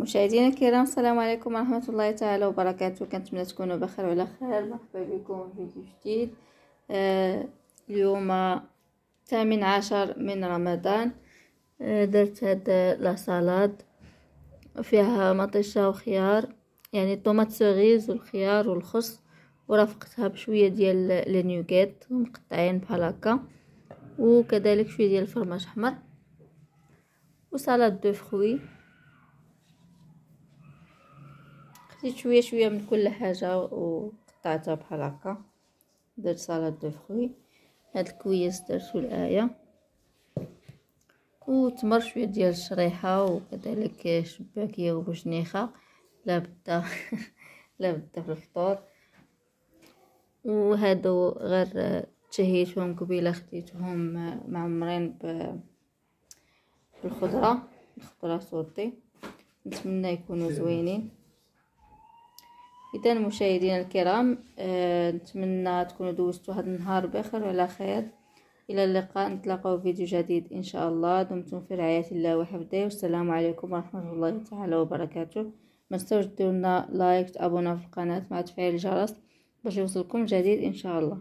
مشاهدينا الكرام السلام عليكم ورحمه الله تعالى وبركاته كنتمنى تكونوا بخير وعلى خير مرحبا بكم في فيديو جديد آه اليوم الثامن عشر من رمضان آه درت هاد لاصالاد فيها مطيشه وخيار يعني الطوماط سوغيز والخيار والخص ورافقتها بشويه ديال النيوغيت مقطعين بحال هكا وكذلك شويه ديال الفرماج احمر وسلطه دو فروي خديت شويه شويه من كل حاجه وقطعتها بحال هكا درت سلطه دو فروي هاد الكويس درتو الايه وتمر شويه ديال الشريحه وكذلك شباكيه وبوشنيخه لا بدا في الفطور وهادو غير تشهيتهم قبيله خديتهم معمرين ب بالخضره الخضره صوتي نتمنى يكونوا زوينين اذا مشاهدينا الكرام آه نتمنى تكونوا دوزتوا هذا النهار بخير وعلى خير الى اللقاء نتلاقاو في فيديو جديد ان شاء الله دمتم في رعايه الله وحفظه والسلام عليكم ورحمه الله تعالى وبركاته ما تنساوش لايك تابونا في القناه مع تفعيل الجرس باش يوصلكم جديد ان شاء الله